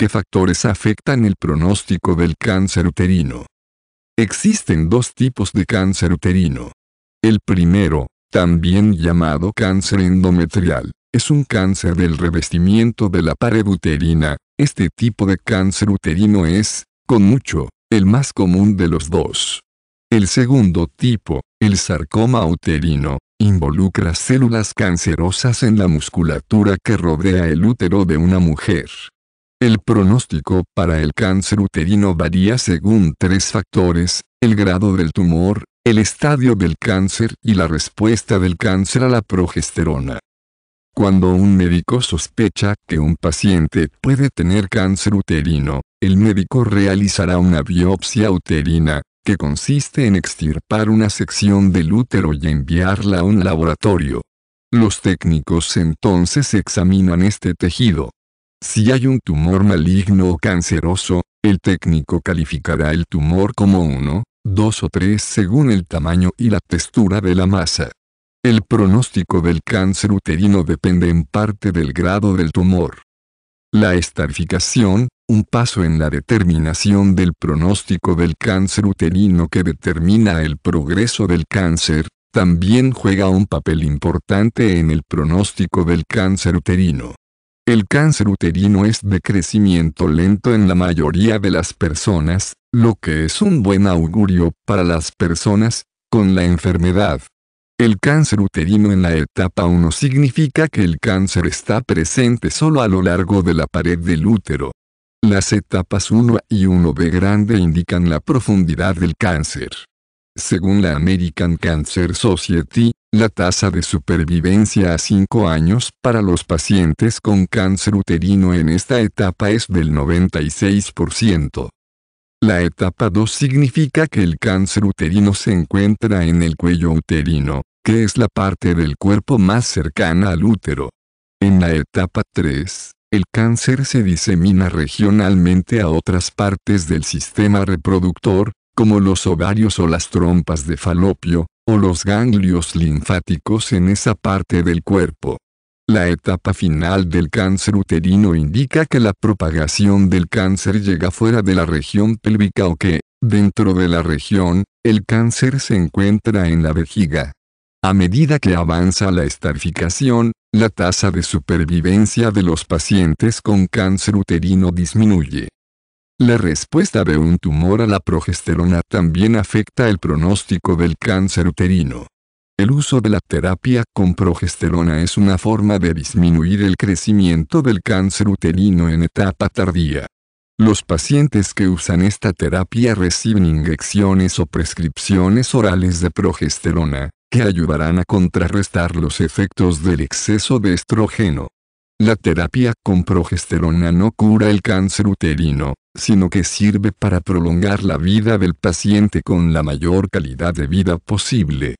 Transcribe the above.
¿Qué factores afectan el pronóstico del cáncer uterino? Existen dos tipos de cáncer uterino. El primero, también llamado cáncer endometrial, es un cáncer del revestimiento de la pared uterina. Este tipo de cáncer uterino es, con mucho, el más común de los dos. El segundo tipo, el sarcoma uterino, involucra células cancerosas en la musculatura que rodea el útero de una mujer. El pronóstico para el cáncer uterino varía según tres factores, el grado del tumor, el estadio del cáncer y la respuesta del cáncer a la progesterona. Cuando un médico sospecha que un paciente puede tener cáncer uterino, el médico realizará una biopsia uterina, que consiste en extirpar una sección del útero y enviarla a un laboratorio. Los técnicos entonces examinan este tejido. Si hay un tumor maligno o canceroso, el técnico calificará el tumor como 1, 2 o 3 según el tamaño y la textura de la masa. El pronóstico del cáncer uterino depende en parte del grado del tumor. La estarificación, un paso en la determinación del pronóstico del cáncer uterino que determina el progreso del cáncer, también juega un papel importante en el pronóstico del cáncer uterino. El cáncer uterino es de crecimiento lento en la mayoría de las personas, lo que es un buen augurio para las personas con la enfermedad. El cáncer uterino en la etapa 1 significa que el cáncer está presente solo a lo largo de la pared del útero. Las etapas 1 y 1b grande indican la profundidad del cáncer. Según la American Cancer Society, la tasa de supervivencia a 5 años para los pacientes con cáncer uterino en esta etapa es del 96%. La etapa 2 significa que el cáncer uterino se encuentra en el cuello uterino, que es la parte del cuerpo más cercana al útero. En la etapa 3, el cáncer se disemina regionalmente a otras partes del sistema reproductor, como los ovarios o las trompas de falopio, o los ganglios linfáticos en esa parte del cuerpo. La etapa final del cáncer uterino indica que la propagación del cáncer llega fuera de la región pélvica o que, dentro de la región, el cáncer se encuentra en la vejiga. A medida que avanza la estarificación, la tasa de supervivencia de los pacientes con cáncer uterino disminuye. La respuesta de un tumor a la progesterona también afecta el pronóstico del cáncer uterino. El uso de la terapia con progesterona es una forma de disminuir el crecimiento del cáncer uterino en etapa tardía. Los pacientes que usan esta terapia reciben inyecciones o prescripciones orales de progesterona, que ayudarán a contrarrestar los efectos del exceso de estrógeno. La terapia con progesterona no cura el cáncer uterino, sino que sirve para prolongar la vida del paciente con la mayor calidad de vida posible.